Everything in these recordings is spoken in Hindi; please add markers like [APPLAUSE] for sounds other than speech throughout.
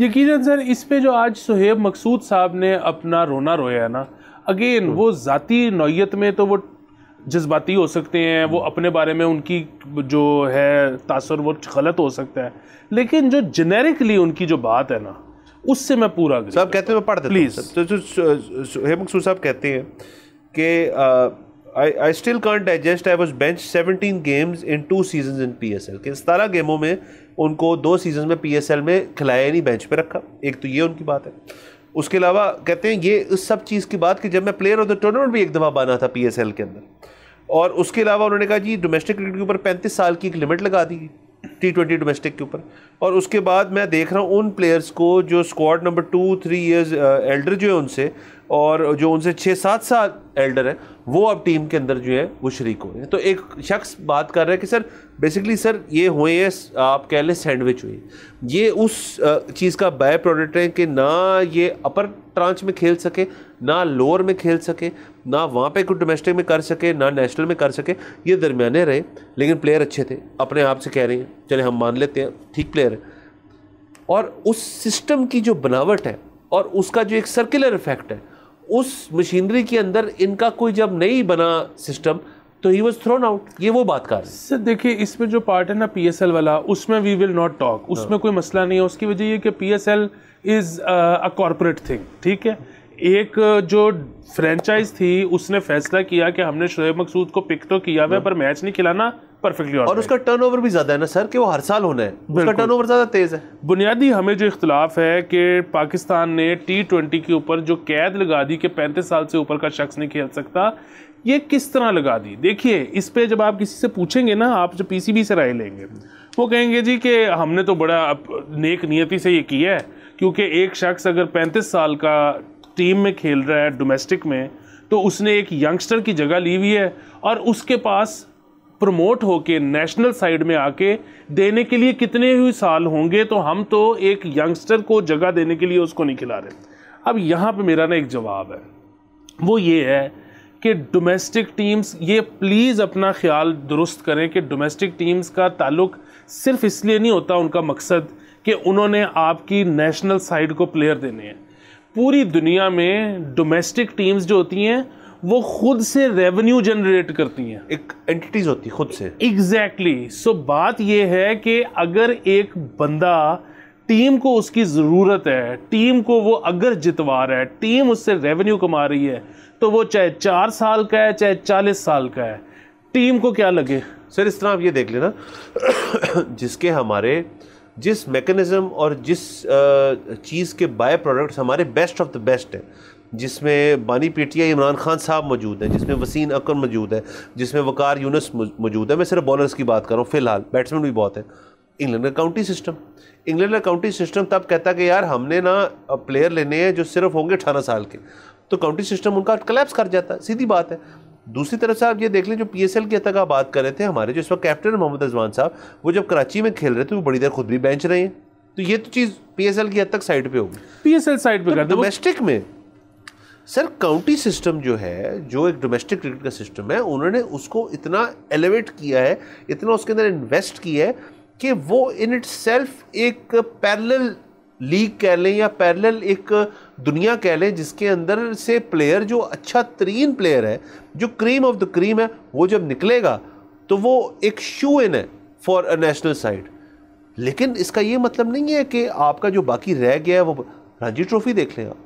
यकीनन सर इस पे जो आज सुहेब मकसूद साहब ने अपना रोना रोया है ना अगेन हम्म। वो ज़ाती नौीयत में तो वो जज्बाती हो सकते हैं वो अपने बारे में उनकी जो है तासर वो गलत हो सकता है लेकिन जो जेनेरिकली उनकी जो बात है ना उससे मैं पूरा साहब कहते हैं पढ़ प्लीज़ तो जो सुहेब मकसूद साहब कहते हैं कि still can't digest I was bench seventeen games in two season in P S L के सतारह गेमों में उनको दो सीजन में पी एस एल में खिलाया नहीं बेंच पे रखा एक तो ये उनकी बात है उसके अलावा कहते हैं ये इस सब चीज़ की बात कि जब मैं प्लेयर ऑफ द टूर्नामेंट भी एक दफ़ा बना था पी एस एल के अंदर और उसके अलावा उन्होंने कहा जी डोमेस्टिक क्रिकेट के ऊपर पैंतीस साल की एक लिमिट लगा दी टी ट्वेंटी डोमेस्टिक के ऊपर और उसके बाद मैं देख रहा हूँ उन प्लेयर्स को जो squad number two three years elder जो है उनसे और जो उनसे छः सात साल एल्डर है वो अब टीम के अंदर जो है वो शरीक हो रहे हैं तो एक शख्स बात कर रहा है कि सर बेसिकली सर ये हुए हैं आप कह लें सैंडविच हुए ये उस चीज़ का बाय प्रोडक्ट है कि ना ये अपर ट्रांच में खेल सके ना लोअर में खेल सके ना वहाँ पे कोई डोमेस्टिक में कर सके ना नेशनल में कर सके ये दरमियाने रहे लेकिन प्लेयर अच्छे थे अपने आप से कह रहे हैं चले हम मान लेते हैं ठीक प्लेयर है और उस सिस्टम की जो बनावट है और उसका जो एक सर्कुलर इफेक्ट है उस मशीनरी के अंदर इनका कोई जब नहीं बना सिस्टम तो ही वॉज थ्रोन आउट ये वो बात कर सर देखिए इसमें जो पार्ट है ना पी एस एल वाला उसमें वी विल नॉट टॉक उसमें कोई मसला नहीं है उसकी वजह ये कि P S L is a corporate thing ठीक है एक uh, जो फ्रेंचाइज थी उसने फैसला किया कि हमने शोएब मकसूद को पिक तो किया हुआ हाँ। पर मैच नहीं खिलाना परफेक्टली और उसका टर्नओवर भी ज़्यादा है ना सर कि वो हर साल होना है उसका टर्नओवर ज़्यादा तेज़ है बुनियादी हमें जो इख्तलाफ है कि पाकिस्तान ने टी ट्वेंटी के ऊपर जो कैद लगा दी कि पैंतीस साल से ऊपर का शख्स नहीं खेल सकता ये किस तरह लगा दी देखिए इस पर जब आप किसी से पूछेंगे ना आप जो पीसीबी से राय लेंगे वो कहेंगे जी कि हमने तो बड़ा नेक नियति से ये किया है क्योंकि एक शख्स अगर पैंतीस साल का टीम में खेल रहा है डोमेस्टिक में तो उसने एक यंगस्टर की जगह ली हुई है और उसके पास प्रमोट होके नेशनल साइड में आके देने के लिए कितने ही साल होंगे तो हम तो एक यंगस्टर को जगह देने के लिए उसको नहीं खिला रहे अब यहाँ पे मेरा ना एक जवाब है वो ये है कि डोमेस्टिक टीम्स ये प्लीज़ अपना ख्याल दुरुस्त करें कि डोमेस्टिक टीम्स का ताल्लुक सिर्फ इसलिए नहीं होता उनका मकसद कि उन्होंने आपकी नेशनल साइड को प्लेयर देने हैं पूरी दुनिया में डोमेस्टिक टीम्स जो होती हैं वो खुद से रेवेन्यू जनरेट करती हैं एक एंटिटीज होती है खुद से एग्जैक्टली exactly. सो so, बात यह है कि अगर एक बंदा टीम को उसकी ज़रूरत है टीम को वो अगर जितवा रहा है टीम उससे रेवेन्यू कमा रही है तो वो चाहे चार साल का है चाहे चालीस साल का है टीम को क्या लगे सर इस तरह आप ये देख लेना [COUGHS] जिसके हमारे जिस मेकनिज़म और जिस चीज़ के बाय प्रोडक्ट्स हमारे बेस्ट ऑफ द बेस्ट हैं जिसमें बानी पीटिया इमरान खान साहब मौजूद हैं जिसमें वसीन अकर मौजूद है जिसमें वकार यूनस मौजूद है मैं सिर्फ बॉलर्स की बात कर रहा हूँ फ़िलहाल बैट्समैन भी बहुत हैं इंग्लैंड का काउंटी सिस्टम इंग्लैंड का काउंटी सिस्टम तब कहता कि यार हमने ना प्लेयर लेने हैं जो सिर्फ होंगे अठारह साल के तो काउंटी सिस्टम उनका कलेप्स कर जाता है सीधी बात है दूसरी तरफ से आप ये देख लें जो पी एस एल की तक आप बात कर रहे थे हमारे जो इस वक्त कैप्टन मोहम्मद अजमान साहब वो जब कराची में खेल रहे थे वो बड़ी देर खुद भी बेंच रहे हैं तो ये तो चीज़ पी एस एल की हद तक साइड पे होगी पी एस एल साइड पर डोमेस्टिक में सर काउंटी सिस्टम जो है जो एक डोमेस्टिक क्रिकेट का सिस्टम है उन्होंने उसको इतना एलिवेट किया है इतना उसके अंदर इन्वेस्ट किया है कि वो इन इट सेल्फ एक पैरल लीग कह लें या पैरेलल एक दुनिया कह लें जिसके अंदर से प्लेयर जो अच्छा तरीन प्लेयर है जो क्रीम ऑफ द क्रीम है वो जब निकलेगा तो वो एक शू इन है फॉर अ नेशनल साइड लेकिन इसका ये मतलब नहीं है कि आपका जो बाकी रह गया है वो रणजी ट्रॉफी देख लें आप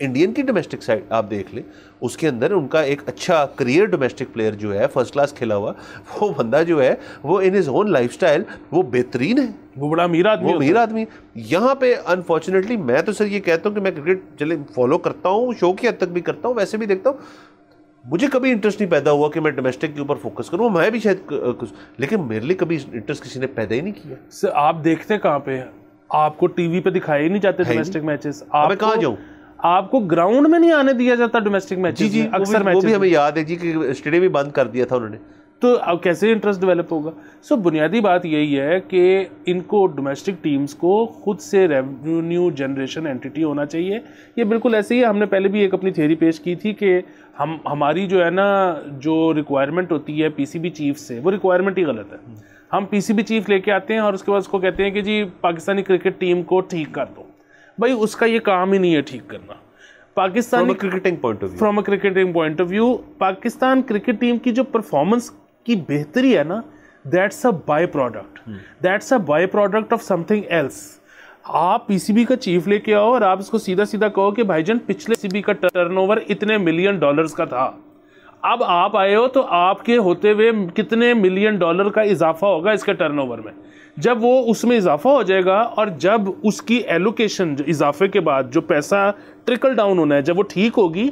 इंडियन की डोमेस्टिक साइड आप देख ले उसके अंदर उनका एक अच्छा करियर डोमेस्टिक प्लेयर जो है फर्स्ट क्लास खेला हुआ वो बंदा जो है वो इन इज ओन लाइफ वो बेहतरीन है वो बड़ा अमीर आदमी अमीर आदमी यहाँ पे अनफॉर्चुनेटली मैं तो सर ये कहता हूँ कि मैं क्रिकेट चले फॉलो करता हूँ शो की हद तक भी करता हूँ वैसे भी देखता हूँ मुझे कभी इंटरेस्ट नहीं पैदा हुआ कि मैं डोमेस्टिक के ऊपर फोकस करूँ मैं भी शायद कुछ लेकिन मेरे लिए कभी इंटरेस्ट किसी ने पैदा ही नहीं किया सर आप देखते कहाँ पे आपको टीवी पे दिखाई नहीं जाते डोमेस्टिक मैचेस आप कहाँ जाऊँ आपको ग्राउंड में नहीं आने दिया जाता डोमेस्टिक मैच जी जी अक्सर मैच भी हमें याद है जी कि स्टेडियम भी बंद कर दिया था उन्होंने तो अब कैसे इंटरेस्ट डेवलप होगा सो बुनियादी बात यही है कि इनको डोमेस्टिक टीम्स को खुद से रेवेन्यू जनरेशन एंटिटी होना चाहिए ये बिल्कुल ऐसे ही है हमने पहले भी एक अपनी थ्योरी पेश की थी कि हम हमारी जो है ना जो रिक्वायरमेंट होती है पीसीबी चीफ से वो रिक्वायरमेंट ही गलत है हम्म। हम पीसीबी चीफ लेके आते हैं और उसके बाद उसको कहते हैं कि जी पाकिस्तानी क्रिकेट टीम को ठीक कर दो भाई उसका ये काम ही नहीं है ठीक करना Pakistani cricketing point of from a cricketing point of view Pakistan cricket team की जो परफॉर्मेंस की बेहतरी है ना that's a by product that's a by product of something else आप पीसीबी e का चीफ लेके आओ और आप इसको सीधा सीधा कहो कि भाईजान पिछले सीबी e का टर्नओवर इतने मिलियन डॉलर्स का था अब आप आए हो तो आपके होते हुए कितने मिलियन डॉलर का इजाफा होगा इसके टर्नओवर में जब वो उसमें इजाफा हो जाएगा और जब उसकी एलोकेशन इजाफे के बाद जो पैसा ट्रिकल डाउन होना है जब वो ठीक होगी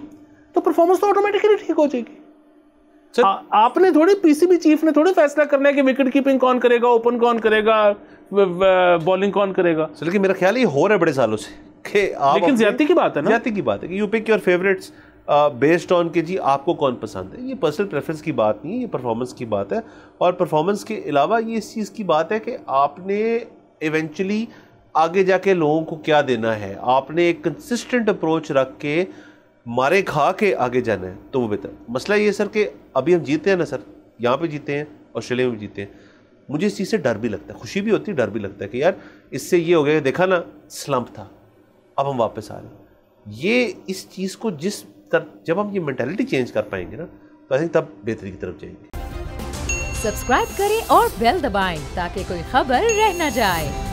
तो परफॉर्मेंस तो ऑटोमेटिकली ठीक हो जाएगी आ, आपने थोड़ी पीसीबी चीफ ने थोड़ी फैसला करना है कि विकेट कीपिंग कौन करेगा ओपन कौन करेगा बॉलिंग कौन करेगा लेकिन मेरा ख्याल ये हो रहा है बड़े सालों से कि आप लेकिन ज्यादा की बात है ना ज्यादा की बात है कि you pick your favourites based on के जी आपको कौन पसंद है ये पर्सनल प्रेफरेंस की बात नहीं है ये परफॉर्मेंस की बात है और परफॉर्मेंस के अलावा ये इस चीज़ की बात है कि आपने इवेंचुअली आगे जाके लोगों को क्या देना है आपने एक कंसिस्टेंट अप्रोच रख के मारे खा के आगे जाना है तो वो बेहतर मसला ये सर कि अभी हम जीते हैं ना सर यहाँ पे जीते हैं ऑस्ट्रेलिया में भी जीते हैं मुझे इस चीज़ से डर भी लगता है खुशी भी होती है डर भी लगता है कि यार इससे ये हो गया देखा ना स्लम्प था अब हम वापस आ रहे हैं ये इस चीज़ को जिस तब जब हम ये मेंटेलिटी चेंज कर पाएंगे ना तो आई थिंक तब बेहतरी की तरफ जाएंगे सब्सक्राइब करें और बेल दबाएं ताकि कोई खबर रह न जाए